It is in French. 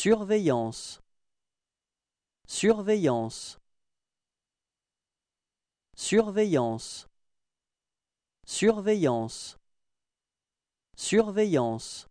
Surveillance. Surveillance. Surveillance. Surveillance. Surveillance.